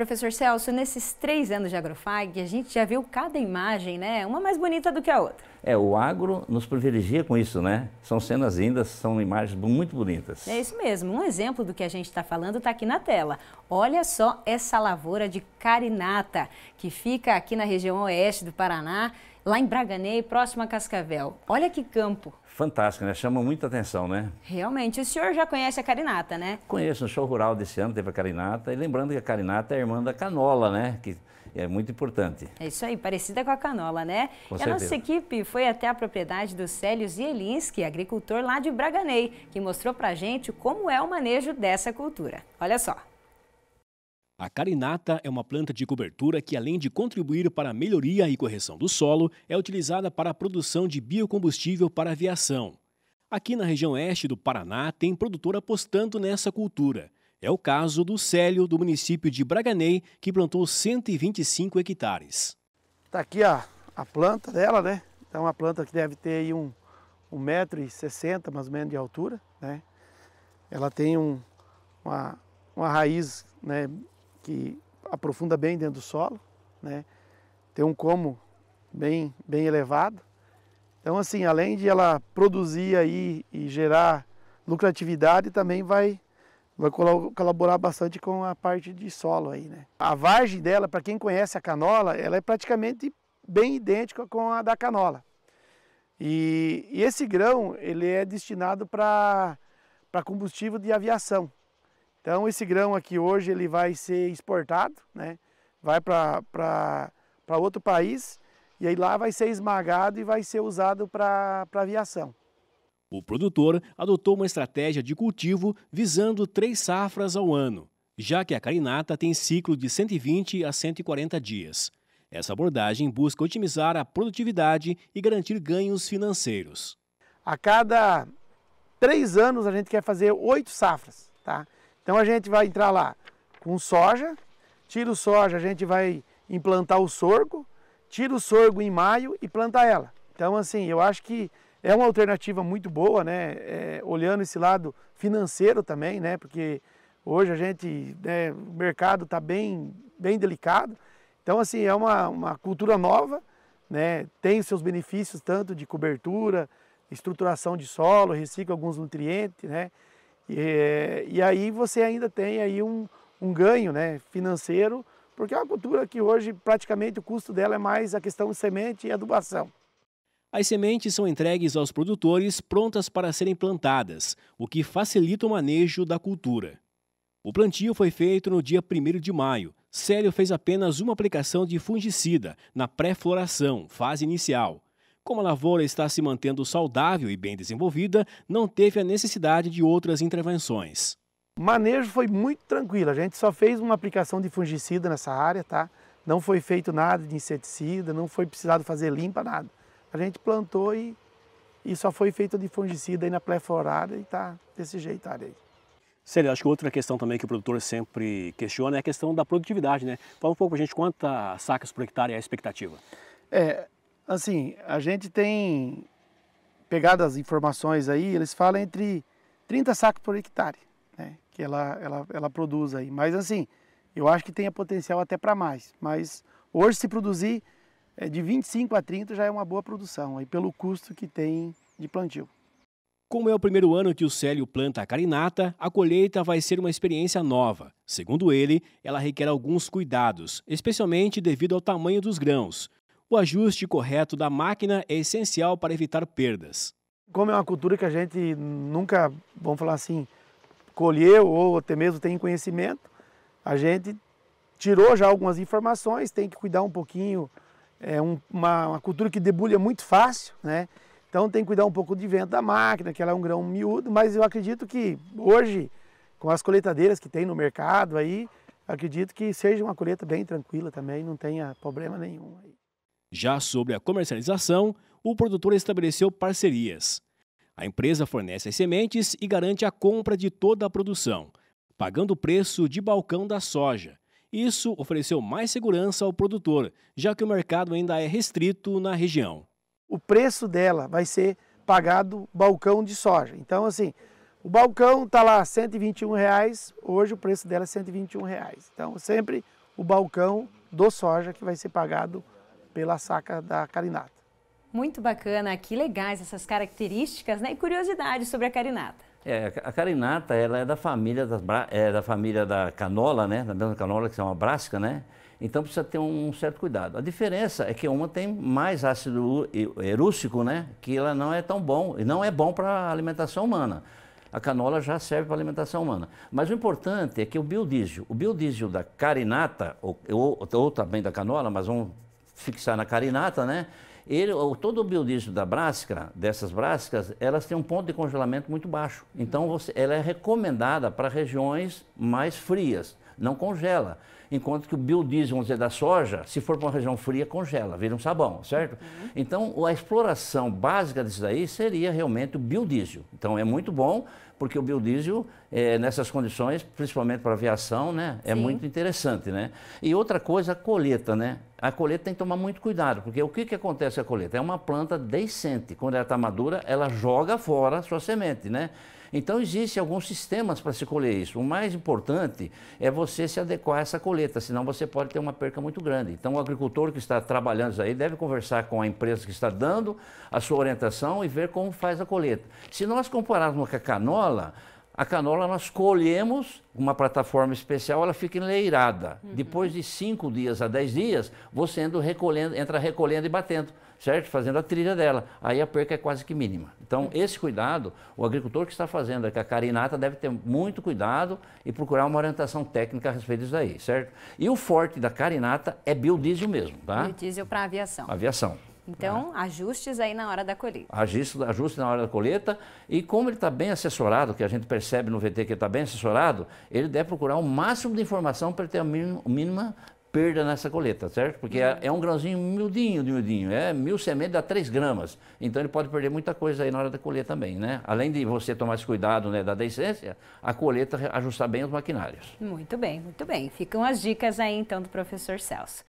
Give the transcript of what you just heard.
Professor Celso, nesses três anos de Agrofag, a gente já viu cada imagem, né? Uma mais bonita do que a outra. É, o agro nos privilegia com isso, né? São cenas lindas, são imagens muito bonitas. É isso mesmo. Um exemplo do que a gente está falando está aqui na tela. Olha só essa lavoura de carinata, que fica aqui na região oeste do Paraná lá em Braganei, próximo a Cascavel. Olha que campo. Fantástico, né? Chama muita atenção, né? Realmente. O senhor já conhece a carinata, né? Conheço. No show rural desse ano teve a carinata. E lembrando que a carinata é a irmã da canola, né? Que é muito importante. É isso aí, parecida com a canola, né? Com e certeza. a nossa equipe foi até a propriedade do Célio Zielinski, agricultor lá de Braganei, que mostrou pra gente como é o manejo dessa cultura. Olha só. A carinata é uma planta de cobertura que, além de contribuir para a melhoria e correção do solo, é utilizada para a produção de biocombustível para aviação. Aqui na região oeste do Paraná tem produtor apostando nessa cultura. É o caso do Célio, do município de Braganei, que plantou 125 hectares. Está aqui a, a planta dela, né? Então uma planta que deve ter aí um 1,60m sessenta, mais ou menos de altura, né? Ela tem um, uma, uma raiz né, que aprofunda bem dentro do solo, né? Tem um como bem, bem elevado. Então, assim, além de ela produzir aí e gerar lucratividade, também vai, vai colaborar bastante com a parte de solo aí, né? A vargem dela, para quem conhece a canola, ela é praticamente bem idêntica com a da canola. E, e esse grão, ele é destinado para combustível de aviação. Então esse grão aqui hoje ele vai ser exportado, né? vai para outro país e aí lá vai ser esmagado e vai ser usado para aviação. O produtor adotou uma estratégia de cultivo visando três safras ao ano, já que a carinata tem ciclo de 120 a 140 dias. Essa abordagem busca otimizar a produtividade e garantir ganhos financeiros. A cada três anos a gente quer fazer oito safras, tá? Então a gente vai entrar lá com soja, tira o soja, a gente vai implantar o sorgo, tira o sorgo em maio e planta ela. Então assim, eu acho que é uma alternativa muito boa, né? É, olhando esse lado financeiro também, né? Porque hoje a gente, né, o mercado está bem, bem delicado. Então assim, é uma, uma cultura nova, né? Tem seus benefícios tanto de cobertura, estruturação de solo, recicla alguns nutrientes, né? E, e aí você ainda tem aí um, um ganho né, financeiro, porque é uma cultura que hoje praticamente o custo dela é mais a questão de semente e adubação. As sementes são entregues aos produtores prontas para serem plantadas, o que facilita o manejo da cultura. O plantio foi feito no dia 1 de maio. Célio fez apenas uma aplicação de fungicida na pré-floração, fase inicial. Como a lavoura está se mantendo saudável e bem desenvolvida, não teve a necessidade de outras intervenções. O manejo foi muito tranquilo, a gente só fez uma aplicação de fungicida nessa área, tá? Não foi feito nada de inseticida, não foi precisado fazer limpa, nada. A gente plantou e, e só foi feito de fungicida aí na pré-florada e tá desse jeito a área aí. Célio, acho que outra questão também que o produtor sempre questiona é a questão da produtividade, né? Fala um pouco pra gente quantas sacas por hectare é a expectativa. É, Assim, a gente tem pegado as informações aí, eles falam entre 30 sacos por hectare, né? Que ela, ela, ela produz aí. Mas assim, eu acho que tem potencial até para mais. Mas hoje se produzir é, de 25 a 30 já é uma boa produção, aí pelo custo que tem de plantio. Como é o primeiro ano que o Célio planta a carinata, a colheita vai ser uma experiência nova. Segundo ele, ela requer alguns cuidados, especialmente devido ao tamanho dos grãos o ajuste correto da máquina é essencial para evitar perdas. Como é uma cultura que a gente nunca, vamos falar assim, colheu ou até mesmo tem conhecimento, a gente tirou já algumas informações, tem que cuidar um pouquinho. É um, uma, uma, cultura que debulha muito fácil, né? Então tem que cuidar um pouco de vento da máquina, que ela é um grão miúdo, mas eu acredito que hoje, com as colheitadeiras que tem no mercado aí, acredito que seja uma colheita bem tranquila também, não tenha problema nenhum aí. Já sobre a comercialização, o produtor estabeleceu parcerias. A empresa fornece as sementes e garante a compra de toda a produção, pagando o preço de balcão da soja. Isso ofereceu mais segurança ao produtor, já que o mercado ainda é restrito na região. O preço dela vai ser pagado balcão de soja. Então, assim, o balcão está lá R$ 121, hoje o preço dela é R$ 121. Então, sempre o balcão do soja que vai ser pagado pela saca da carinata. Muito bacana, que legais essas características né? e curiosidades sobre a carinata. É, a carinata ela é da família é da família da canola, né? Da mesma canola que é uma brasca, né? Então precisa ter um certo cuidado. A diferença é que uma tem mais ácido erúcico, né? Que ela não é tão bom e não é bom para a alimentação humana. A canola já serve para alimentação humana. Mas o importante é que o biodiesel, o biodiesel da carinata ou, ou, ou também da canola, mas vamos fixar na carinata, né? Ele, todo o biodiesel da bráscara, dessas bráscaras, elas têm um ponto de congelamento muito baixo. Então, você, ela é recomendada para regiões mais frias, não congela. Enquanto que o biodiesel, vamos dizer, da soja, se for para uma região fria, congela, vira um sabão, certo? Uhum. Então, a exploração básica disso daí seria realmente o biodiesel. Então, é muito bom, porque o biodiesel, é, nessas condições, principalmente para a aviação, né, é Sim. muito interessante, né? E outra coisa, a colheita, né? a colheita tem que tomar muito cuidado, porque o que, que acontece com a colheita? É uma planta decente. Quando ela está madura, ela joga fora a sua semente, né? Então, existem alguns sistemas para se colher isso. O mais importante é você se adequar a essa colheita, senão você pode ter uma perca muito grande. Então, o agricultor que está trabalhando isso aí deve conversar com a empresa que está dando a sua orientação e ver como faz a colheita. Se nós compararmos com a canola, a canola nós colhemos, uma plataforma especial, ela fica enleirada. Uhum. Depois de 5 dias a 10 dias, você entra recolhendo, entra recolhendo e batendo, certo? Fazendo a trilha dela. Aí a perca é quase que mínima. Então, uhum. esse cuidado, o agricultor que está fazendo é que a carinata deve ter muito cuidado e procurar uma orientação técnica a respeito disso aí, certo? E o forte da carinata é biodiesel mesmo, tá? Biodiesel para aviação. Aviação. Então, tá. ajustes aí na hora da colheita. Ajuste, ajuste na hora da colheita. E como ele está bem assessorado, que a gente percebe no VT que ele está bem assessorado, ele deve procurar o máximo de informação para ter a mínima, mínima perda nessa colheita, certo? Porque é, uhum. é um grãozinho miudinho, miudinho. É mil sementes dá 3 gramas. Então ele pode perder muita coisa aí na hora da colheita também, né? Além de você tomar esse cuidado né, da decência, a colheita ajustar bem os maquinários. Muito bem, muito bem. Ficam as dicas aí então do professor Celso.